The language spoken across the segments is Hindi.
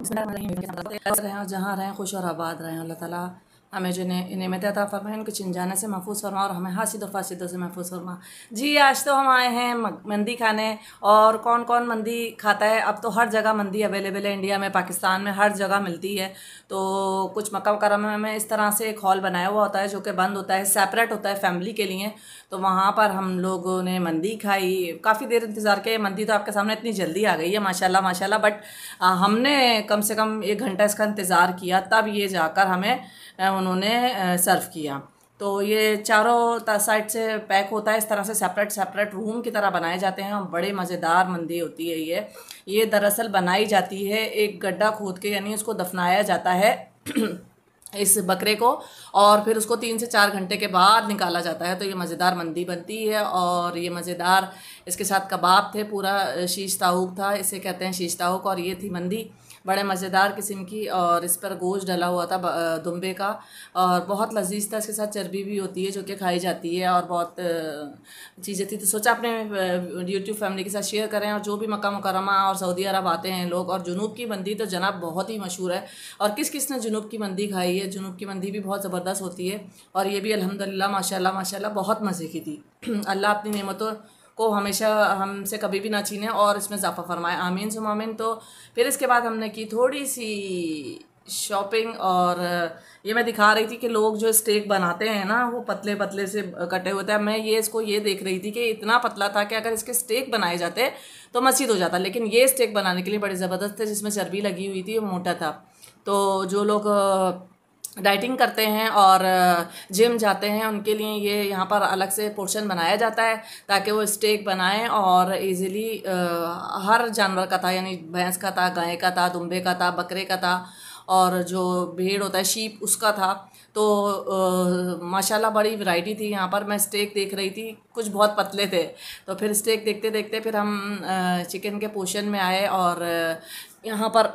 बिस्मिल्लाह के मतलब असर रहें जहाँ रहें खुश और आबाद रहें अल्लाह ताला हमें जो नमत अता फरमाए उनके चिन जाने से महफूज फरमा और हमें हासिद और फासिदों से महफूज फरमा जी आज तो हम आए हैं मंदी खाने और कौन कौन मंदी खाता है अब तो हर जगह मंदी अवेलेबल है इंडिया में पाकिस्तान में हर जगह मिलती है तो कुछ मक्का करम में इस तरह से एक हॉल बनाया हुआ होता है जो कि बंद होता है सेपरेट होता है फैमिली के लिए तो वहाँ पर हम लोगों ने मंदी खाई काफ़ी देर इंतज़ार किया मंदी तो आपके सामने इतनी जल्दी आ गई है माशा माशा बट हमने कम से कम एक घंटा इसका इंतज़ार किया तब ये जाकर हमें उन्होंने सर्व किया तो ये चारों साइड से पैक होता है इस तरह से सेपरेट सेपरेट रूम की तरह बनाए जाते हैं और बड़े मज़ेदार मंदी होती है ये ये दरअसल बनाई जाती है एक गड्ढा खोद के यानी उसको दफनाया जाता है इस बकरे को और फिर उसको तीन से चार घंटे के बाद निकाला जाता है तो ये मज़ेदार मंदी बनती है और ये मज़ेदार इसके साथ कबाब थे पूरा शीश ताहूक था इसे कहते हैं शीश ताहूक और ये थी मंदी बड़े मज़ेदार किस्म की और इस पर गोश्त डला हुआ था दुम्बे का और बहुत लजीज था इसके साथ चर्बी भी होती है जो कि खाई जाती है और बहुत चीज़ें थी तो सोचा अपने यूट्यूब फैमिली के साथ शेयर करें और जो भी मक्का मुकरमा और सऊदी अरब आते हैं लोग और जुनूब की मंदी तो जनाब बहुत ही मशहूर है और किस किस ने जुनूब की मंदी खाई है जुनूब की मंदी भी बहुत ज़बरदस्त होती है और ये भी अलहमदिल्ला माशा माशा बहुत मज़े की थी अल्लाह अपनी नियमतों को हमेशा हमसे कभी भी ना छीने और इसमें इजाफा फरमाए आमीन सुम आमीन तो फिर इसके बाद हमने की थोड़ी सी शॉपिंग और ये मैं दिखा रही थी कि लोग जो स्टेक बनाते हैं ना वो पतले पतले से कटे होते हैं मैं ये इसको ये देख रही थी कि इतना पतला था कि अगर इसके स्टेक बनाए जाते तो मसीद हो जाता लेकिन ये स्टेक बनाने के लिए बड़े ज़बरदस्त थे जिसमें चर्बी लगी हुई थी वो मोटा था तो जो लोग डाइटिंग करते हैं और जिम जाते हैं उनके लिए ये यहाँ पर अलग से पोर्शन बनाया जाता है ताकि वो स्टेक बनाएं और इजीली हर जानवर का था यानी भैंस का था गाय का था दुम्बे का था बकरे का था और जो भीड़ होता है शीप उसका था तो माशाल्लाह बड़ी वैरायटी थी यहाँ पर मैं स्टेक देख रही थी कुछ बहुत पतले थे तो फिर स्टेक देखते देखते फिर हम चिकन के पोर्शन में आए और यहाँ पर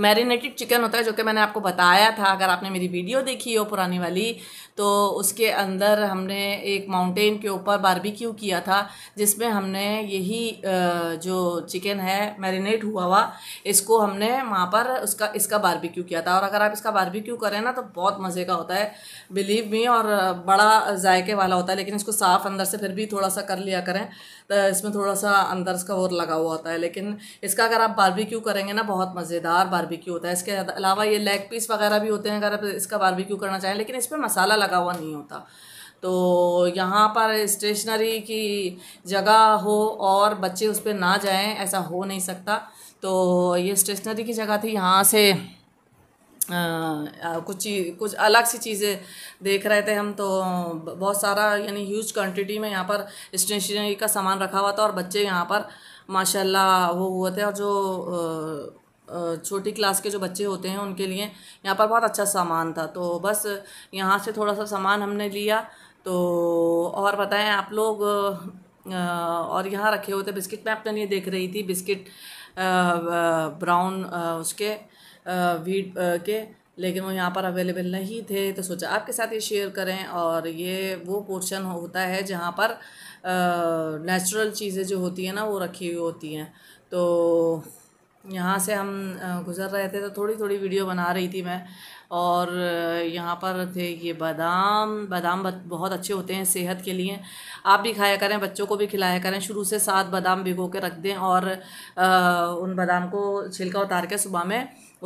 मैरिनेटेड चिकन होता है जो कि मैंने आपको बताया था अगर आपने मेरी वीडियो देखी हो पुरानी वाली तो उसके अंदर हमने एक माउंटेन के ऊपर बारबेक्यू किया था जिसमें हमने यही जो चिकन है मैरिनेट हुआ हुआ इसको हमने वहाँ पर उसका इसका बारबेक्यू किया था और अगर आप इसका बारबेक्यू करें ना तो बहुत मज़े का होता है बिलीव मी और बड़ा जायके वाला होता है लेकिन इसको साफ़ अंदर से फिर भी थोड़ा सा कर लिया करें तो इसमें थोड़ा सा अंदर इसका और लगा हुआ होता है लेकिन इसका अगर आप बारबेक्यू करेंगे ना बहुत मज़ेदार बारबेक्यू होता है इसके अलावा ये लेग पीस वगैरह भी होते हैं अगर आप इसका बारबेक्यू करना चाहें लेकिन इस पर मसाला लगा हुआ नहीं होता तो यहाँ पर स्टेशनरी की जगह हो और बच्चे उस पर ना जाएं ऐसा हो नहीं सकता तो ये स्टेशनरी की जगह थी यहाँ से आ, कुछ चीज कुछ अलग सी चीज़ें देख रहे थे हम तो बहुत सारा यानी ह्यूज क्वांटिटी में यहाँ पर स्टेशनरी का सामान रखा हुआ था और बच्चे यहाँ पर माशाल्लाह वो हुए थे और जो आ, छोटी क्लास के जो बच्चे होते हैं उनके लिए यहाँ पर बहुत अच्छा सामान था तो बस यहाँ से थोड़ा सा सामान हमने लिया तो और बताएं आप लोग और यहाँ रखे हुए थे बिस्किट मैं अपने लिए देख रही थी बिस्किट ब्राउन उसके वीट के लेकिन वो यहाँ पर अवेलेबल नहीं थे तो सोचा आपके साथ ये शेयर करें और ये वो पोर्शन होता है जहाँ पर नेचुरल चीज़ें जो होती हैं ना वो रखी हुई होती हैं तो यहाँ से हम गुज़र रहे थे तो थोड़ी थोड़ी वीडियो बना रही थी मैं और यहाँ पर थे ये बादाम बादाम बहुत अच्छे होते हैं सेहत के लिए आप भी खाया करें बच्चों को भी खिलाया करें शुरू से सात बादाम भिगो के रख दें और उन बादाम को छिलका उतार के सुबह में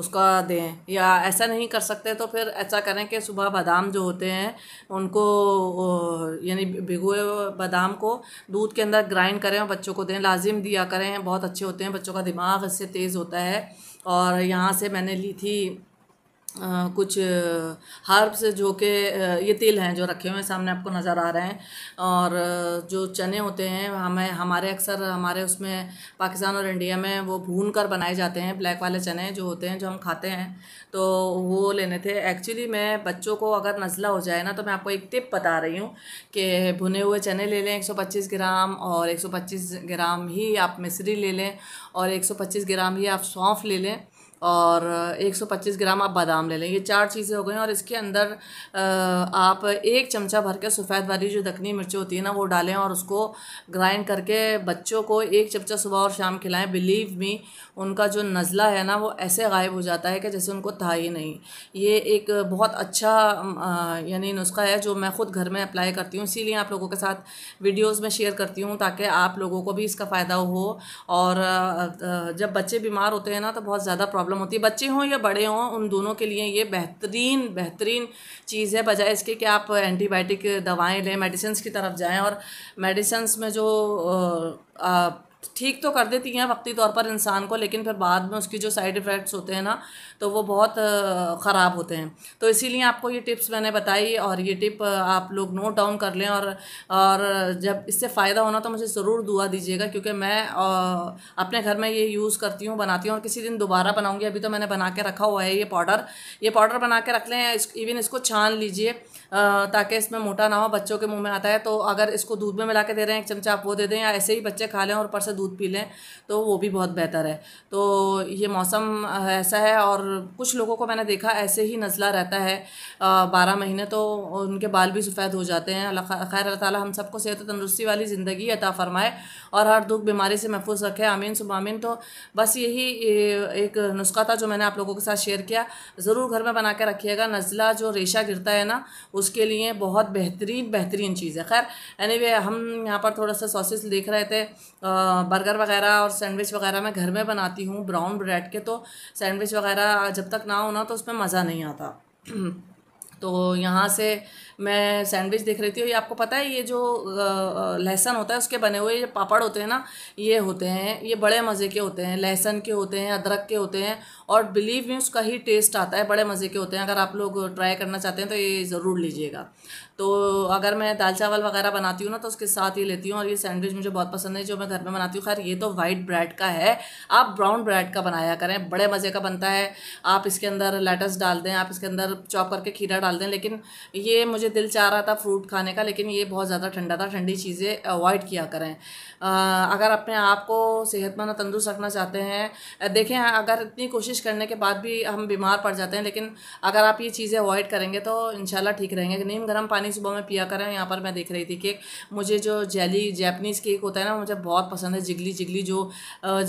उसका दें या ऐसा नहीं कर सकते तो फिर ऐसा करें कि सुबह बादाम जो होते हैं उनको यानी भिगोए बादाम को दूध के अंदर ग्राइंड करें और बच्चों को दें लाजिम दिया करें बहुत अच्छे होते हैं बच्चों का दिमाग इससे तेज़ होता है और यहाँ से मैंने ली थी कुछ हर्ब्स जो के ये तिल हैं जो रखे हुए हैं सामने आपको नज़र आ रहे हैं और जो चने होते हैं हमें हमारे अक्सर हमारे उसमें पाकिस्तान और इंडिया में वो भून कर बनाए जाते हैं ब्लैक वाले चने जो होते हैं जो हम खाते हैं तो वो लेने थे एक्चुअली मैं बच्चों को अगर नज़ला हो जाए ना तो मैं आपको एक टिप बता रही हूँ कि भुने हुए चने ले लें एक ग्राम और एक ग्राम ही आप मिसरी ले लें और एक ग्राम ही आप सौंफ ले लें और 125 ग्राम आप बादाम ले लें ये चार चीज़ें हो गई और इसके अंदर आप एक चमचा भर के सफ़ेद वाली जो दखनी मिर्च होती है ना वो डालें और उसको ग्राइंड करके बच्चों को एक चमचा सुबह और शाम खिलाएं बिलीव मी उनका जो नज़ला है ना वो ऐसे गायब हो जाता है कि जैसे उनको था ही नहीं ये एक बहुत अच्छा यानी नुस्खा है जो मैं ख़ुद घर में अप्लाई करती हूँ इसीलिए आप लोगों के साथ वीडियोज़ में शेयर करती हूँ ताकि आप लोगों को भी इसका फ़ायदा हो और जब बच्चे बीमार होते हैं ना तो बहुत ज़्यादा प्रॉब्लम प्रॉब्लम होती है बच्चे हों या बड़े हों उन दोनों के लिए ये बेहतरीन बेहतरीन चीज़ है बजाय इसके कि आप एंटीबायोटिक दवाएं लें मेडिसिन की तरफ जाएँ और मेडिसन्स में जो आ, आ, ठीक तो कर देती हैं वक्ती तौर पर इंसान को लेकिन फिर बाद में उसकी जो साइड इफ़ेक्ट्स होते हैं ना तो वो बहुत ख़राब होते हैं तो इसीलिए आपको ये टिप्स मैंने बताई और ये टिप आप लोग नोट डाउन कर लें और और जब इससे फ़ायदा होना तो मुझे ज़रूर दुआ दीजिएगा क्योंकि मैं अपने घर में ये यूज़ करती हूँ बनाती हूँ और किसी दिन दोबारा बनाऊँगी अभी तो मैंने बना के रखा हुआ है ये पाउडर ये पाउडर बना के रख लें इस, इवन इसको छान लीजिए ताकि इसमें मोटा ना हो बच्चों के मुंह में आता है तो अगर इसको दूध में मिला के दे रहे हैं एक चमचा आप वो दे दें या ऐसे ही बच्चे खा लें और ऊपर से दूध पी लें तो वो भी बहुत बेहतर है तो ये मौसम ऐसा है और कुछ लोगों को मैंने देखा ऐसे ही नज़ला रहता है बारह महीने तो उनके बाल भी सफ़ेद हो जाते हैं खैर अल्लाह ताली हम सबको सेहत तंदरुस्ती वाली ज़िंदगी अता फ़रमाए और हर दुख बीमारी से महफूज रखे आमीन सुबामीन तो बस यही एक नुस्खा था जो मैंने आप लोगों के साथ शेयर किया ज़रूर घर में बना के रखिएगा नज़ला जो रेशा गिरता है ना उसके लिए बहुत बेहतरीन बेहतरीन चीज़ है खैर एनी वे हम यहाँ पर थोड़ा सा सॉसेस देख रहे थे बर्गर वगैरह और सैंडविच वगैरह मैं घर में बनाती हूँ ब्राउन ब्रेड के तो सैंडविच वगैरह जब तक ना होना तो उसमें मज़ा नहीं आता तो यहाँ से मैं सैंडविच देख रही थी ये आपको पता है ये जो लहसन होता है उसके बने हुए ये पापड़ होते हैं ना ये होते हैं ये बड़े मज़े के होते हैं लहसन के होते हैं अदरक के होते हैं और बिलीव में उसका ही टेस्ट आता है बड़े मज़े के होते हैं अगर आप लोग ट्राई करना चाहते हैं तो ये ज़रूर लीजिएगा तो अगर मैं दाल चावल वगैरह बनाती हूँ ना तो उसके साथ ये लेती हूँ और ये सैंडविच मुझे बहुत पसंद है जो मैं घर में बनाती हूँ खैर ये तो वाइट ब्रेड का है आप ब्राउन ब्रेड का बनाया करें बड़े मज़े का बनता है आप इसके अंदर लेटस डाल दें आप इसके अंदर चॉप करके खीरा डाल दें लेकिन ये मुझे मुझे दिल चाह रहा था फ्रूट खाने का लेकिन ये बहुत ज़्यादा ठंडा था ठंडी चीज़ें अवॉइड किया करें अगर अपने आप को सेहतमंद और तंदुरुस्त रखना चाहते हैं देखें अगर इतनी कोशिश करने के बाद भी हम बीमार पड़ जाते हैं लेकिन अगर आप ये चीज़ें अवॉइड करेंगे तो इन ठीक रहेंगे नीम गर्म पानी सुबह में पिया करें यहाँ पर मैं देख रही थी केक मुझे जो जेली जैपनीज़ केक होता है ना मुझे बहुत पसंद है जिगली जिगली जो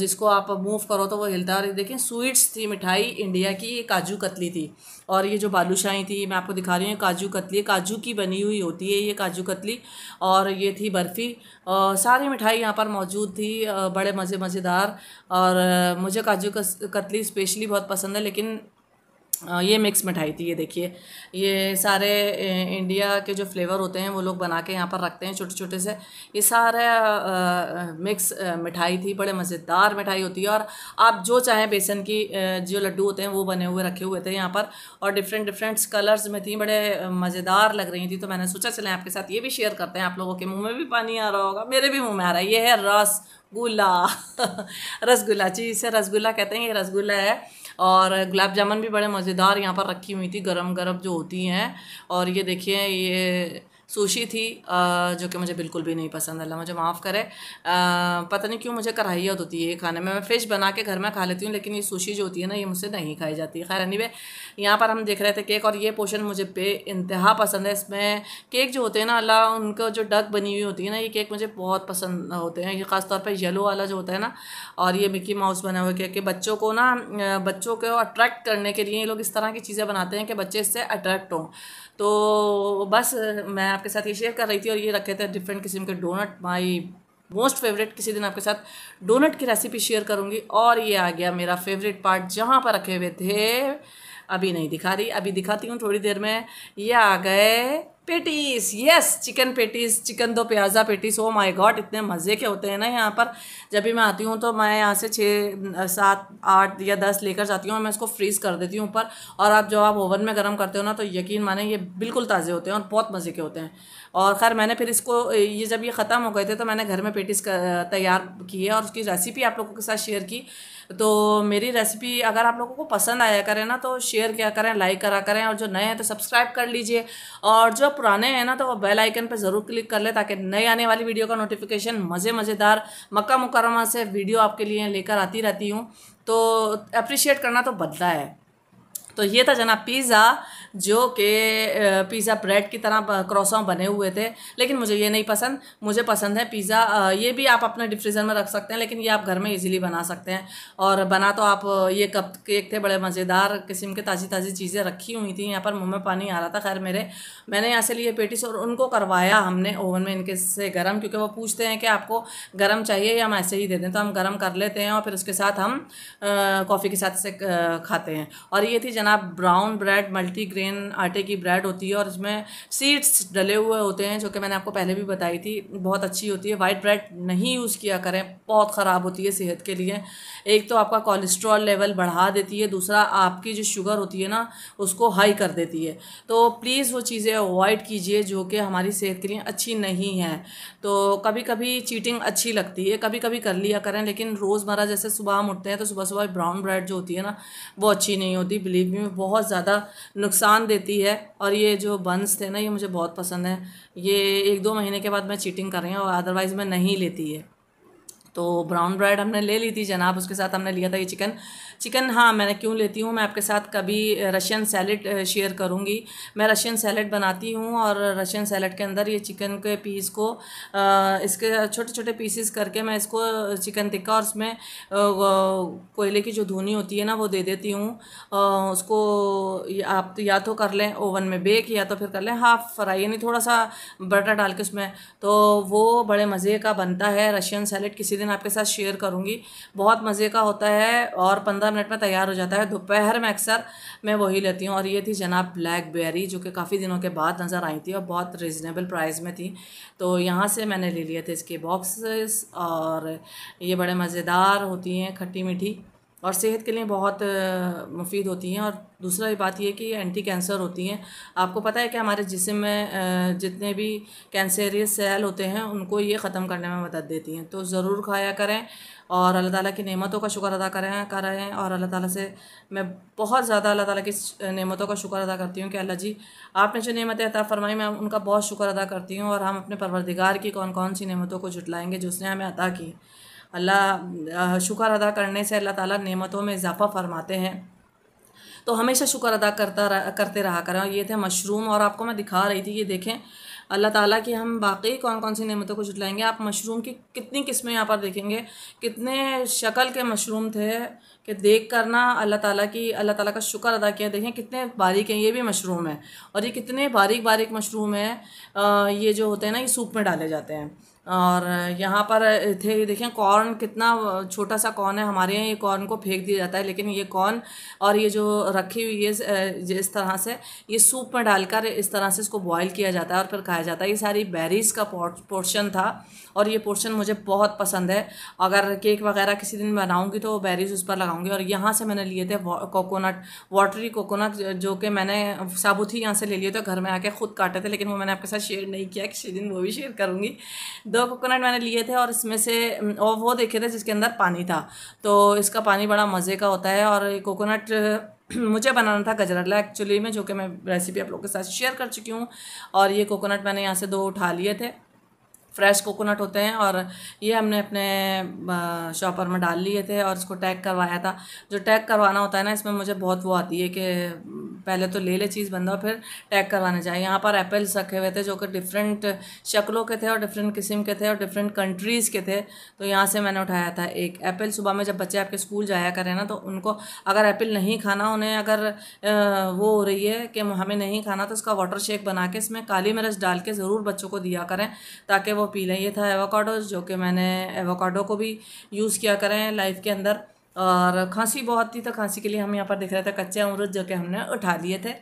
जिसको आप मूव करो तो वो हिलता है और देखें स्वीट्स थी मिठाई इंडिया की ये काजू कतली थी और ये जो बालूशाही थी मैं आपको दिखा रही हूँ काजू कतली काजू काजू की बनी हुई होती है ये काजू कतली और ये थी बर्फ़ी सारी मिठाई यहाँ पर मौजूद थी बड़े मज़े मज़ेदार और मुझे काजू कतली स्पेशली बहुत पसंद है लेकिन ये मिक्स मिठाई थी ये देखिए ये सारे इंडिया के जो फ्लेवर होते हैं वो लोग बना के यहाँ पर रखते हैं छोटे छोटे से ये आ, मिक्स मिठाई थी बड़े मज़ेदार मिठाई होती है और आप जो चाहें बेसन की जो लड्डू होते हैं वो बने हुए रखे हुए थे यहाँ पर और डिफरेंट डिफरेंट कलर्स में थी बड़े मज़ेदार लग रही थी तो मैंने सोचा चले आपके साथ ये भी शेयर करते हैं आप लोगों के मुँह में भी पानी आ रहा होगा मेरे भी मुँह में आ रहा है ये है रस गुला रसगुल्ला जी इसे रसगुल्ला कहते हैं ये रसगुल्ला है और गुलाब जामुन भी बड़े मज़ेदार यहाँ पर रखी हुई थी गरम गरम जो होती हैं और ये देखिए ये सुशी थी जो कि मुझे बिल्कुल भी नहीं पसंद अल्लाह मुझे माफ़ करे पता नहीं क्यों मुझे कराहियत होती है ये खाने में मैं फ़िश बना के घर में खा लेती हूँ लेकिन ये सुशी जो होती है ना ये मुझसे नहीं खाई जाती खैर एनी वे यहाँ पर हम देख रहे थे केक और ये पोर्शन मुझे बे इंतहा पसंद है इसमें केक जो होते हैं ना अल्लाह उनको जो डक बनी हुई होती है ना ये केक मुझे बहुत पसंद होते हैं ये ख़ासतौर पर येलो वाला जो होता है ना और ये मिक्की माउस बना हुआ केक के बच्चों को ना बच्चों को अट्रैक्ट करने के लिए ये लोग इस तरह की चीज़ें बनाते हैं कि बच्चे इससे अट्रैक्ट हों तो बस मैं आपके साथ ये शेयर कर रही थी और ये रखे थे डिफरेंट किस्म के डोनट माई मोस्ट फेवरेट किसी दिन आपके साथ डोनट की रेसिपी शेयर करूँगी और ये आ गया मेरा फेवरेट पार्ट जहाँ पर रखे हुए थे अभी नहीं दिखा रही अभी दिखाती हूँ थोड़ी देर में ये आ गए patties yes chicken patties chicken do pyaza patties oh my god इतने मज़े के होते हैं ना यहाँ पर जब भी मैं आती हूँ तो मैं यहाँ से छः सात आठ या दस लेकर जाती हूँ मैं इसको फ्रीज़ कर देती हूँ ऊपर और आप जब आप ओवन में गर्म करते हो ना तो यकीन माने ये बिल्कुल ताज़े होते हैं और बहुत मज़े के होते हैं और खैर मैंने फिर इसको ये जब ये ख़त्म हो गए थे तो मैंने घर में पेटीज तैयार किए और उसकी रेसिपी आप लोगों के साथ शेयर की तो मेरी रेसिपी अगर आप लोगों को पसंद आया करें ना तो शेयर किया करें लाइक करा करें और जो नए हैं तो सब्सक्राइब कर लीजिए और जो पुराने हैं ना तो वो बेल आइकन पर ज़रूर क्लिक कर ले ताकि नई आने वाली वीडियो का नोटिफिकेशन मज़े मज़ेदार मक्का मुकरमा से वीडियो आपके लिए लेकर आती रहती हूँ तो अप्रिशिएट करना तो बदला है तो ये था जना पिज़्ज़ा जो कि पिज़्ज़ा ब्रेड की तरह क्रोसों बने हुए थे लेकिन मुझे ये नहीं पसंद मुझे पसंद है पिज़्ज़ा ये भी आप अपने डिफ्रीज़र में रख सकते हैं लेकिन ये आप घर में इजीली बना सकते हैं और बना तो आप ये कप केक थे बड़े मज़ेदार किस्म के ताज़ी ताज़ी चीज़ें रखी हुई थी यहाँ पर मुँह में पानी आ रहा था खैर मेरे मैंने यहाँ से लिए पेटिस और उनको करवाया हमने ओवन में इनके से गर्म क्योंकि वो पूछते हैं कि आपको गर्म चाहिए या हम ऐसे ही दे दें तो हम गर्म कर लेते हैं और फिर उसके साथ हम कॉफ़ी के साथ इसे खाते हैं और ये थी जना देन आप ब्राउन ब्रेड मल्टीग्रेन आटे की ब्रेड होती है और इसमें सीड्स डले हुए होते हैं जो कि मैंने आपको पहले भी बताई थी बहुत अच्छी होती है वाइट ब्रेड नहीं यूज़ किया करें बहुत ख़राब होती है सेहत के लिए एक तो आपका कोलेस्ट्रॉल लेवल बढ़ा देती है दूसरा आपकी जो शुगर होती है ना उसको हाई कर देती है तो प्लीज़ वो चीज़ें अवॉइड कीजिए जो कि हमारी सेहत के लिए अच्छी नहीं है तो कभी कभी चीटिंग अच्छी लगती है कभी कभी कर लिया करें लेकिन रोज़मर्रा जैसे सुबह हम उठते हैं तो सुबह सुबह ब्राउन ब्रेड जो होती है ना वो अच्छी नहीं होती बिलीव गर्मी में बहुत ज़्यादा नुकसान देती है और ये जो बंस थे ना ये मुझे बहुत पसंद है ये एक दो महीने के बाद मैं चीटिंग कर रही हूँ और अदरवाइज़ मैं नहीं लेती है तो ब्राउन ब्रेड हमने ले ली थी जनाब उसके साथ हमने लिया था ये चिकन चिकन हाँ मैं क्यों लेती हूँ मैं आपके साथ कभी रशियन सैलड शेयर करूँगी मैं रशियन सैलड बनाती हूँ और रशियन सैलड के अंदर ये चिकन के पीस को इसके छोटे छोटे पीसेस करके मैं इसको चिकन टिक्का और उसमें कोयले की जो धुनी होती है ना वो दे देती हूँ उसको आप या तो कर लें ओवन में बेक या तो फिर कर लें हाफ फ्राई यानी थोड़ा सा बटर डाल के उसमें तो वो बड़े मज़े का बनता है रशियन सैलड किसी दिन आपके साथ शेयर करूँगी बहुत मज़े का होता है और पंद्रह पंद्रह मिनट में तैयार हो जाता है दोपहर में अक्सर मैं वही लेती हूँ और ये थी जनाब ब्लैकबेरी जो कि काफ़ी दिनों के बाद नज़र आई थी और बहुत रिजनेबल प्राइस में थी तो यहाँ से मैंने ले लिए थे इसके बॉक्सेस और ये बड़े मज़ेदार होती हैं खट्टी मीठी और सेहत के लिए बहुत मुफीद होती हैं और दूसरा बात यह कि एंटी कैंसर होती हैं आपको पता है कि हमारे जिसम में जितने भी कैंसरियस सेल होते हैं उनको ये ख़त्म करने में मदद देती हैं तो ज़रूर खाया करें और अल्लाह ताला की नेमतों का शुक्र अदा करें करें और अल्लाह ताला से मैं बहुत ज़्यादा अल्लाह ताला की नेमतों का शुक्र अदा करती हूँ कि अल्लाह जी आपने जो नेमतें अता फ़रमाई मैं उनका बहुत शुक्र अदा करती हूँ और हम अपने परवरदिगार की कौन कौन सी नेमतों को जुटलाएँगे जिसने हमें अदा की अल्लाह शुक्र अदा करने से अल्लाह ताला नेमतों में इजाफ़ा फरमाते हैं तो हमेशा शुक्र अदा करता रह, करते रहा करें और ये थे मशरूम और आपको मैं दिखा रही थी ये देखें अल्लाह ताला की हम बाकी कौन कौन सी नेमतों को जुटलाएंगे आप मशरूम की कितनी किस्में यहाँ पर देखेंगे कितने शक्ल के मशरूम थे कि देख करना अल्लाह ताला की अल्लाह ताला का शुक्र अदा किया देखें कितने बारीक हैं ये भी मशरूम है और ये कितने बारीक बारीक मशरूम हैं ये जो होते हैं ना ये सूप में डाले जाते हैं और यहाँ पर थे देखें कॉर्न कितना छोटा सा कॉर्न है हमारे यहाँ ये कॉर्न को फेंक दिया जाता है लेकिन ये कॉर्न और ये जो रखी हुई है इस तरह से ये सूप में डालकर इस तरह से इसको बॉईल किया जाता है और फिर खाया जाता है ये सारी बेरीज़ का पोर्शन था और ये पोर्शन मुझे बहुत पसंद है अगर केक वगैरह किसी दिन बनाऊँगी तो बेरीज़ उस पर लगाऊँगी और यहाँ से मैंने लिए थे कोकोनट वाटरी कोकोनट जो कि मैंने साबुत ही यहाँ से ले लिए थे घर में आके ख़ुद काटे थे लेकिन वो मैंने आपके साथ शेयर नहीं किया किसी दिन वो भी शेयर करूँगी दो कोकोनट मैंने लिए थे और इसमें से और वो देखे थे जिसके अंदर पानी था तो इसका पानी बड़ा मज़े का होता है और ये कोकोनट मुझे बनाना था गजरला एक्चुअली में जो कि मैं रेसिपी आप लोगों के साथ शेयर कर चुकी हूँ और ये कोकोनट मैंने यहाँ से दो उठा लिए थे फ्रेश कोकोनट होते हैं और ये हमने अपने शॉपर में डाल लिए थे और इसको टैग करवाया था जो टैग करवाना होता है ना इसमें मुझे बहुत वो आती है कि पहले तो ले ले चीज़ बंदा फिर टैग करवाने जाए यहाँ पर एप्पल्स रखे हुए थे जो कि डिफरेंट शक्लों के थे और डिफरेंट किस्म के थे और डिफरेंट कंट्रीज़ के थे तो यहाँ से मैंने उठाया था एक एप्पल सुबह में जब बच्चे आपके स्कूल जाया करें ना तो उनको अगर एप्पल नहीं खाना उन्हें अगर वो हो रही है कि हमें नहीं खाना तो उसका वाटर शेक बना के इसमें काली मिर्च डाल के ज़रूर बच्चों को दिया करें ताकि वो पी लें ये था एवोकाडो जो कि मैंने एवोकाडो को भी यूज़ किया करें लाइफ के अंदर और खांसी बहुत थी तो खांसी के लिए हम यहाँ पर देख रहे थे कच्चे अमरूद जो कि हमने उठा लिए थे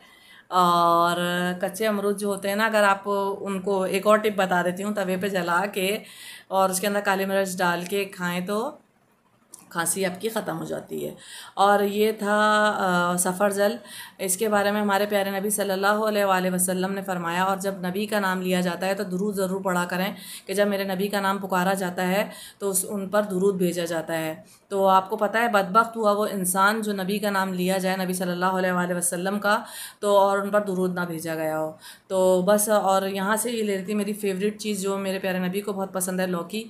और कच्चे अमरूद जो होते हैं ना अगर आप उनको एक और टिप बता देती हूँ तवे पे जला के और उसके अंदर काली मिर्च डाल के खाएं तो खांसी आपकी ख़त्म हो जाती है और ये था सफ़र जल इसके बारे में हमारे प्यारे नबी सल्लल्लाहु अलैहि वसल्लम ने फरमाया और जब नबी का नाम लिया जाता है तो दुरूद ज़रूर पढ़ा करें कि जब मेरे नबी का नाम पुकारा जाता है तो उस उन पर दुरूद भेजा जाता है तो आपको पता है बदबक हुआ वो इंसान जो नबी का नाम लिया जाए नबी सल्लल्लाहु अलैहि वसल्लम का तो और उन पर दुरूद ना भेजा गया हो तो बस और यहाँ से ये ले रही थी मेरी फेवरेट चीज़ जो मेरे प्यारे नबी को बहुत पसंद है लौकी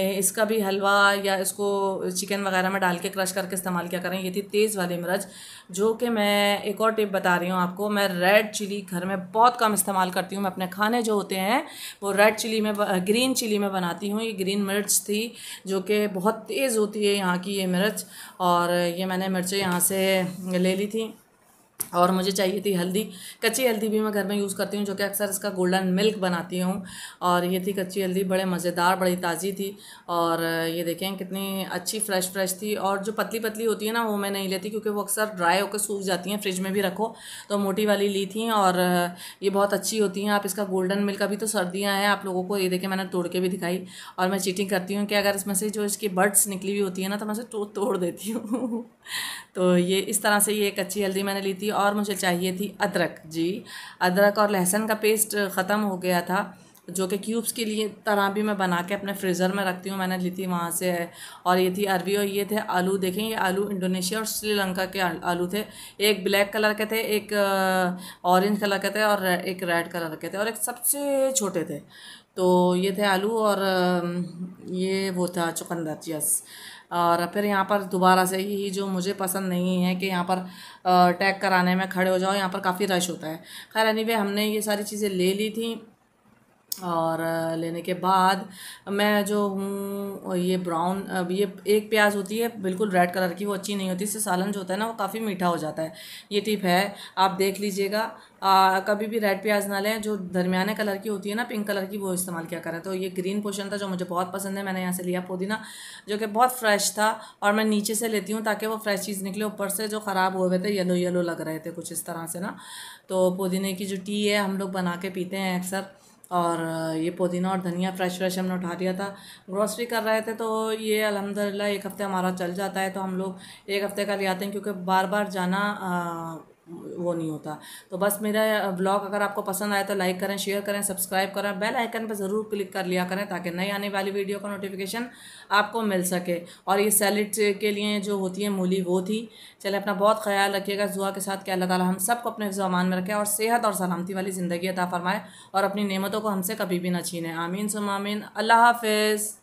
इसका भी हलवा या इसको चिकन वगैरह में डाल के क्रश करके इस्तेमाल किया करें ये थी तेज़ वाली मिर्च जो कि मैं एक और टिप बता रही हूँ आपको मैं रेड चिली घर में बहुत कम इस्तेमाल करती हूँ मैं अपने खाने जो होते हैं वो रेड चिली में ग्रीन चिली में बनाती हूँ ये ग्रीन मिर्च थी जो कि बहुत तेज़ होती है यहाँ की ये मिर्च और ये मैंने मिर्चें यहाँ से ले ली थी और मुझे चाहिए थी हल्दी कच्ची हल्दी भी मैं घर में यूज़ करती हूँ जो कि अक्सर इसका गोल्डन मिल्क बनाती हूँ और ये थी कच्ची हल्दी बड़े मज़ेदार बड़ी ताज़ी थी और ये देखें कितनी अच्छी फ्रेश फ्रेश थी और जो पतली पतली होती है ना वो मैं नहीं लेती क्योंकि वो अक्सर ड्राई होकर सूख जाती हैं फ्रिज में भी रखो तो मोटी वाली ली थी और ये बहुत अच्छी होती हैं आप इसका गोल्डन मिल्क अभी तो सर्दियाँ हैं आप लोगों को ये देखें मैंने तोड़ के भी दिखाई और मैं चीटिंग करती हूँ कि अगर इसमें से जो इसकी बर्ड्स निकली हुई होती है ना तो मैं उसे तो तोड़ देती हूँ तो ये इस तरह से ये एक अच्छी हल्दी मैंने ली थी थी और मुझे चाहिए थी अदरक जी अदरक और लहसुन का पेस्ट ख़त्म हो गया था जो कि क्यूब्स के लिए तरह भी मैं बना के अपने फ्रीज़र में रखती हूँ मैंने ली थी वहाँ से और ये थी अरबी और ये थे आलू देखें ये आलू इंडोनेशिया और श्रीलंका के आलू थे एक ब्लैक कलर के थे एक ऑरेंज कलर के थे और एक रेड कलर के थे और एक सबसे छोटे थे तो ये थे आलू और ये वो था चुकंदर यस और फिर यहाँ पर दोबारा से ही जो मुझे पसंद नहीं है कि यहाँ पर टैग कराने में खड़े हो जाओ यहाँ पर काफ़ी रश होता है खैर एनीवे anyway, हमने ये सारी चीज़ें ले ली थी और लेने के बाद मैं जो हूँ ये ब्राउन अब ये एक प्याज होती है बिल्कुल रेड कलर की वो अच्छी नहीं होती इससे सालन जो होता है ना वो काफ़ी मीठा हो जाता है ये टिप है आप देख लीजिएगा कभी भी रेड प्याज ना लें जो दरमियाने कलर की होती है ना पिंक कलर की वो इस्तेमाल किया करें तो ये ग्रीन पोशन था जो मुझे बहुत पसंद है मैंने यहाँ से लिया पुदीना जो कि बहुत फ्रेश था और मैं नीचे से लेती हूँ ताकि वो फ्रेश चीज़ निकले ऊपर से जो ख़राब हुए हुए थे येलो येलो लग रहे थे कुछ इस तरह से ना तो पुदीने की जो टी है हम लोग बना के पीते हैं अक्सर और ये पुदीना और धनिया फ्रेश फ्रेश हमने उठा लिया था ग्रॉसरी कर रहे थे तो ये अलहमदिल्ला एक हफ़्ते हमारा चल जाता है तो हम लोग एक हफ़्ते का ले आते हैं क्योंकि बार बार जाना आ, वो नहीं होता तो बस मेरा ब्लॉग अगर आपको पसंद आया तो लाइक करें शेयर करें सब्सक्राइब करें बेल आइकन पर ज़रूर क्लिक कर लिया करें ताकि नई आने वाली वीडियो का नोटिफिकेशन आपको मिल सके और ये सैलड के लिए जो होती है मूली वो थी चले अपना बहुत ख्याल रखिएगा जुआ के साथ क्या अल्लाह ताला हम सबको अपने जमान में रखें और सेहत और सलामती वाली ज़िंदगी अता फरमाए और अपनी नियमतों को हमसे कभी भी ना छीने आमीन सुमामीन अल्लाह हाफिज़